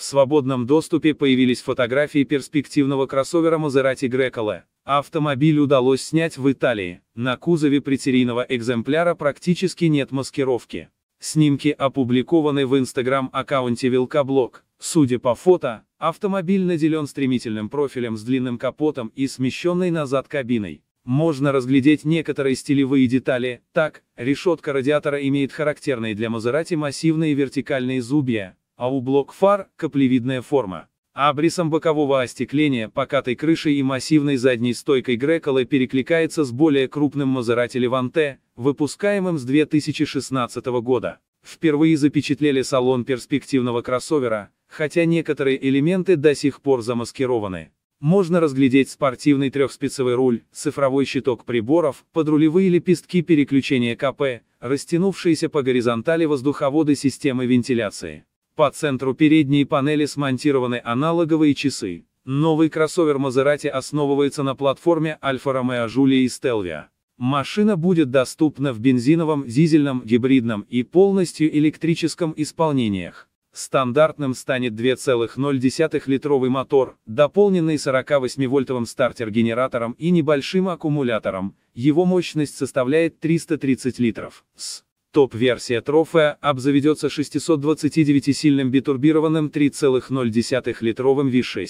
В свободном доступе появились фотографии перспективного кроссовера Maserati Grecale. Автомобиль удалось снять в Италии. На кузове притерийного экземпляра практически нет маскировки. Снимки опубликованы в инстаграм-аккаунте Вилкоблог. Судя по фото, автомобиль наделен стремительным профилем с длинным капотом и смещенной назад кабиной. Можно разглядеть некоторые стилевые детали, так, решетка радиатора имеет характерные для Мазерати массивные вертикальные зубья, а у блок-фар – каплевидная форма. Абрисом бокового остекления, покатой крышей и массивной задней стойкой Грекола перекликается с более крупным Мазерати Леванте, выпускаемым с 2016 года. Впервые запечатлели салон перспективного кроссовера, хотя некоторые элементы до сих пор замаскированы. Можно разглядеть спортивный трехспицевый руль, цифровой щиток приборов, подрулевые лепестки переключения КП, растянувшиеся по горизонтали воздуховоды системы вентиляции. По центру передней панели смонтированы аналоговые часы. Новый кроссовер Maserati основывается на платформе Alfa Romeo Giulia и Stelvia. Машина будет доступна в бензиновом, дизельном, гибридном и полностью электрическом исполнениях. Стандартным станет 2,0-литровый мотор, дополненный 48-вольтовым стартер-генератором и небольшим аккумулятором. Его мощность составляет 330 литров. С Топ-версия трофея обзаведется 629-сильным битурбированным 3,0-литровым V6.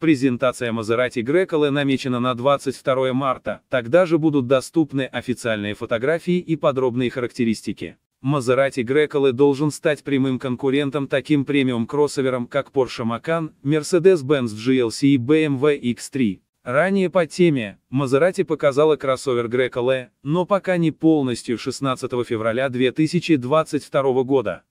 Презентация Maserati Grecale намечена на 22 марта, тогда же будут доступны официальные фотографии и подробные характеристики. Maserati Grecale должен стать прямым конкурентом таким премиум-кроссоверам, как Porsche Macan, Mercedes-Benz GLC и BMW X3. Ранее по теме Мазерати показала кроссовер Грека Ле, но пока не полностью 16 февраля 2022 года.